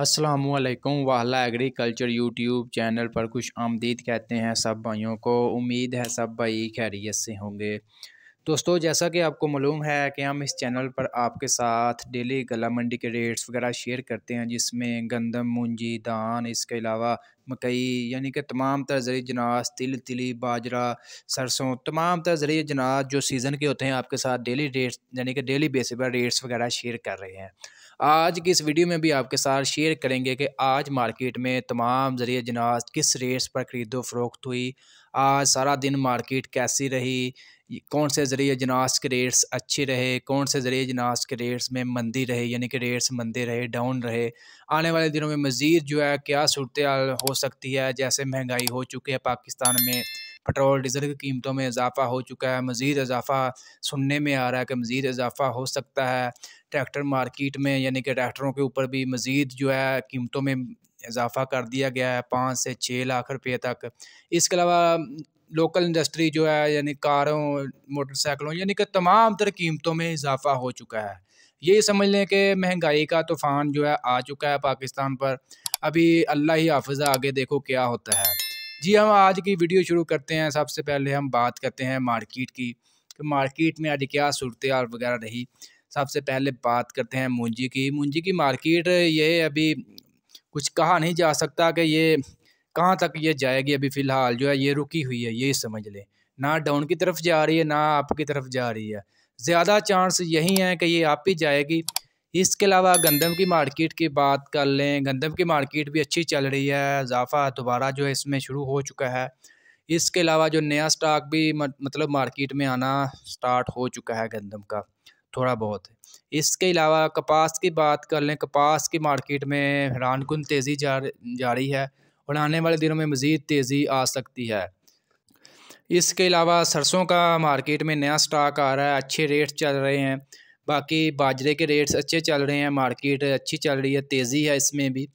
असलकम वाहला agriculture YouTube channel पर खुश आमदीद कहते हैं सब भाइयों को उम्मीद है सब भाई खैरियत से होंगे दोस्तों जैसा कि आपको मालूम है कि हम इस चैनल पर आपके साथ डेली गला मंडी के रेट्स वगैरह शेयर करते हैं जिसमें गंदम मुंजी दान इसके अलावा मकई यानी कि तमाम तरह ज़रिए जनाज तिल तिली बाजरा सरसों तमाम तरह ज़रिए जनाज जो सीज़न के होते हैं आपके साथ डेली रेट्स यानी कि डेली बेसिस पर रेट्स वगैरह शेयर कर रहे हैं आज की इस वीडियो में भी आपके साथ शेयर करेंगे कि आज मार्केट में तमाम ज़रिए जनाज किस रेट्स पर ख़रीदो फरोख्त हुई आज सारा दिन मार्केट कैसी रही कौन से ज़रिए जनास के रेट्स अच्छे रहे कौन से ज़रिए जनास के रेट्स में मंदी रहे यानी कि रेट्स मंदे रहे डाउन रहे आने वाले दिनों में मज़ीद जो है क्या सूरत हो सकती है जैसे महंगाई हो चुकी है पाकिस्तान में पेट्रोल डीजल की कीमतों में इजाफा हो चुका है मज़ीद इजाफा सुनने में आ रहा है कि मज़ीद इजाफा हो सकता है ट्रैक्टर मार्केट में यानी कि ट्रैक्टरों के ऊपर भी मज़ीद जो है कीमतों में इजाफा कर दिया गया है पाँच से छः लाख रुपये तक इसके अलावा लोकल इंडस्ट्री जो है यानी कारों मोटरसाइकिलों यानी कि तमाम तर कीमतों में इजाफा हो चुका है ये समझ लें कि महंगाई का तूफ़ान जो है आ चुका है पाकिस्तान पर अभी अल्लाह ही हाफजा आगे देखो क्या होता है जी हम आज की वीडियो शुरू करते हैं सबसे पहले हम बात करते हैं मार्केट की कि मार्केट में आज क्या सूरत वगैरह रही सबसे पहले बात करते हैं मुंजी की मुंजी की मार्केट ये अभी कुछ कहा नहीं जा सकता कि ये कहाँ तक ये जाएगी अभी फ़िलहाल जो है ये रुकी हुई है ये समझ लें ना डाउन की तरफ जा रही है ना अप की तरफ जा रही है ज़्यादा चांस यही है कि ये आप ही जाएगी इसके अलावा गंदम की मार्केट की बात कर लें गंदम की मार्केट भी अच्छी चल रही है इजाफा दोबारा जो है इसमें शुरू हो चुका है इसके अलावा जो नया स्टॉक भी मतलब मार्केट में आना स्टार्ट हो चुका है गंदम का थोड़ा बहुत इसके अलावा कपास की बात कर लें कपास की मार्केट में रानकुन तेज़ी जा जा रही है और आने वाले दिनों में मज़ीद तेज़ी आ सकती है इसके अलावा सरसों का मार्केट में नया स्टॉक आ रहा है अच्छे रेट्स चल रहे हैं बाकी बाजरे के रेट्स अच्छे चल रहे हैं मार्केट अच्छी चल रही है तेज़ी है इसमें भी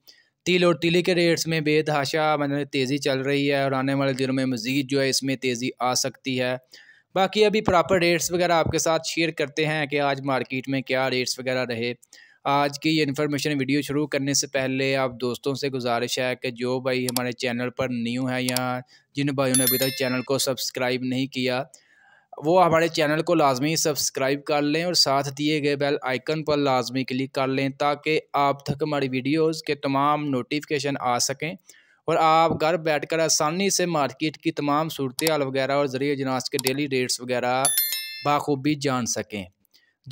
तिल और तिली के रेट्स में बेतहाशा मतलब तेज़ी चल रही है और आने वाले दिनों में मज़ीद जो है इसमें तेज़ी आ सकती है बाकी अभी प्रॉपर रेट्स वगैरह आपके साथ शेयर करते हैं कि आज मार्केट में क्या रेट्स वगैरह रहे आज की ये इन्फॉर्मेशन वीडियो शुरू करने से पहले आप दोस्तों से गुजारिश है कि जो भाई हमारे चैनल पर न्यू है या जिन भाइयों ने अभी तक चैनल को सब्सक्राइब नहीं किया वो हमारे चैनल को लाजमी सब्सक्राइब कर लें और साथ दिए गए बेल आइकन पर लाजमी क्लिक कर लें ताकि आप तक हमारी वीडियोज़ के तमाम नोटिफिकेशन आ सकें और आप घर बैठकर आसानी से मार्केट की तमाम सूरत वगैरह और ज़रिए जनाज के डेली रेट्स वगैरह बाखूबी जान सकें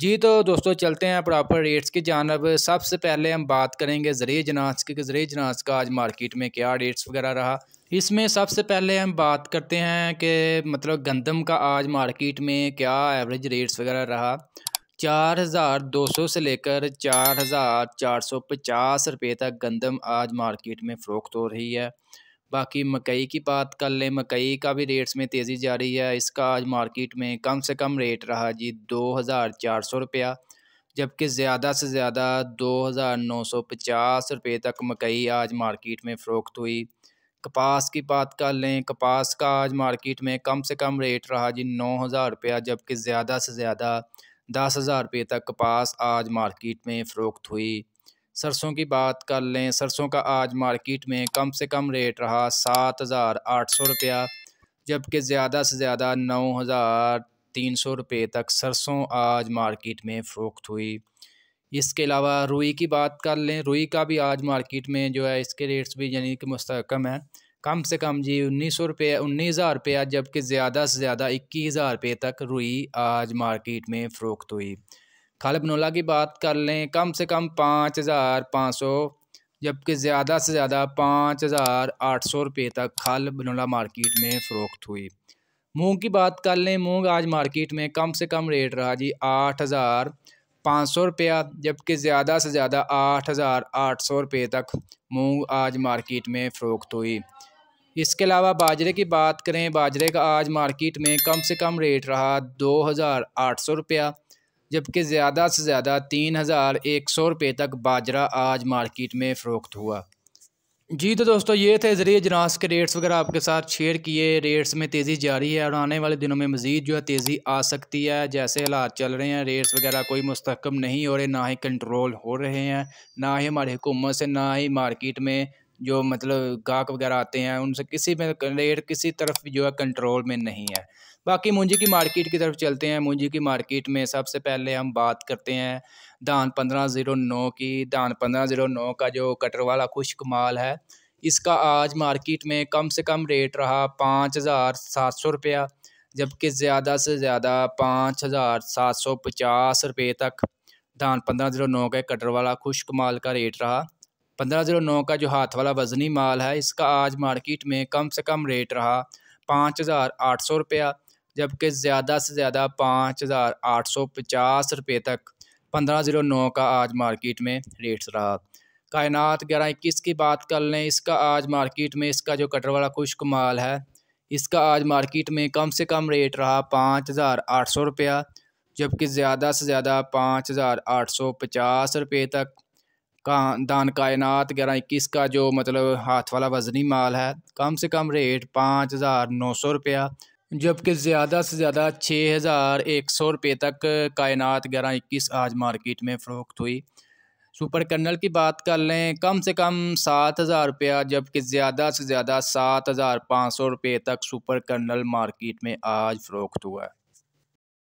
जी तो दोस्तों चलते हैं प्रॉपर रेट्स की जानब सबसे पहले हम बात करेंगे ज़रिए जनास के ज़रिए जनास का आज मार्केट में क्या रेट्स वगैरह रहा इसमें सबसे पहले हम बात करते हैं कि मतलब गंदम का आज मार्केट में क्या एवरेज रेट्स वगैरह रहा चार हज़ार दो सौ से लेकर चार हज़ार चार सौ पचास रुपये तक गंदम आज मार्केट में फ़रोख्त हो रही है बाकी मकई की बात कर लें मकई का भी रेट्स में तेज़ी जारी है इसका आज मार्केट में कम से कम रेट रहा जी दो हज़ार चार सौ रुपया जबकि ज़्यादा से ज़्यादा दो हज़ार नौ सौ पचास रुपये तक मकई आज मार्केट में फ़रोख्त हुई कपास की बात कर लें कपास का आज मार्केट में कम से कम रेट रहा जी नौ हज़ार रुपया जबकि ज़्यादा से ज़्यादा दस हज़ार रुपये तक कपास आज मार्केट में फ़रोख्त हुई सरसों की बात कर लें सरसों का आज मार्केट में कम से कम रेट रहा सात हज़ार आठ सौ रुपया जबकि ज़्यादा से ज़्यादा नौ हज़ार तीन सौ रुपये तक सरसों आज मार्केट में फ़रोख्त हुई इसके अलावा रुई की बात कर लें रुई का भी आज मार्केट में जो है इसके रेट्स भी यानी कि मुस्तकम है कम से कम जी उन्नीस सौ रुपये उन्नीस हज़ार रुपया जबकि ज़्यादा से ज़्यादा इक्कीस हज़ार रुपये तक रुई आज मार्केट में फ़रोख्त हुई खालिब बनोला की बात कर लें कम से कम पाँच हज़ार पाँच सौ जबकि ज़्यादा से ज़्यादा पाँच हज़ार आठ सौ रुपये तक खाल बनोला मार्केट में फ़रोख्त हुई मूंग की बात कर लें मूंग आज मार्केट में कम से कम रेट रहा जी आठ हज़ार पाँच सौ रुपया जबकि ज़्यादा से ज़्यादा आठ हज़ार आठ सौ रुपये तक मूंग आज मार्केट में फ़रोख्त हुई इसके अलावा बाजरे की बात करें बाजरे का आज मार्केट में कम से कम रेट रहा दो हज़ार आठ सौ रुपया जबकि ज़्यादा से ज़्यादा तीन हज़ार एक सौ रुपये तक बाजरा आज मार्केट में फ़रोख्त हुआ जी तो दोस्तों ये थे ज़रिए जनास के रेट्स वगैरह आपके साथ शेयर किए रेट्स में तेज़ी जारी है और आने वाले दिनों में मज़ीद जो है तेज़ी आ सकती है जैसे हालात चल रहे हैं रेट्स वगैरह कोई मुस्तकम नहीं हो रहे ना ही कंट्रोल हो रहे हैं ना ही हमारी हुकूमत से ना ही मार्केट में जो मतलब गाहक वगैरह आते हैं उनसे किसी में रेट किसी तरफ जो है कंट्रोल में नहीं है बाकी मुंजी की मार्केट की तरफ चलते हैं मुंजी की मार्केट में सबसे पहले हम बात करते हैं धान पंद्रह ज़ीरो नौ की धान पंद्रह ज़ीरो नौ का जो कटर वाला खुश्क माल है इसका आज मार्केट में कम से कम रेट रहा पाँच हज़ार सात सौ रुपया जबकि ज़्यादा से ज़्यादा पाँच हज़ार सात सौ पचास रुपये तक धान पंद्रह ज़ीरो नौ के कटर वाला खुश्क माल का रेट रहा पंद्रह ज़ीरो नौ का जो हाथ वाला वज़नी माल है इसका आज मार्केट में कम से कम रेट रहा पाँच हज़ार आठ सौ रुपया जबकि ज़्यादा से ज़्यादा पाँच हज़ार आठ सौ पचास रुपये तक पंद्रह ज़ीरो नौ का आज मार्केट में रेट्स रहा कायनात ग्यारह इक्कीस की बात कर लें इसका आज मार्केट में इसका जो कटर वाला खुश्क माल है इसका आज मार्केट में कम से कम रेट रहा पाँच हज़ार आठ सौ रुपया जबकि ज़्यादा से ज़्यादा पाँच हज़ार आठ सौ पचास रुपये तक का दान कायनात ग्यारह इक्कीस का जो मतलब हाथ वाला वजनी माल है कम से कम रेट पाँच हज़ार नौ सौ रुपया जबकि ज़्यादा से ज़्यादा छः हज़ार एक सौ रुपये तक कायनात ग्यारह इक्कीस आज मार्केट में फ़रोख्त हुई सुपर कर्नल की बात कर लें कम से कम सात हज़ार रुपया जबकि ज़्यादा से ज़्यादा सात हज़ार पाँच सौ रुपये तक सुपर कर्नल मार्केट में आज फ़रोख्त हुआ है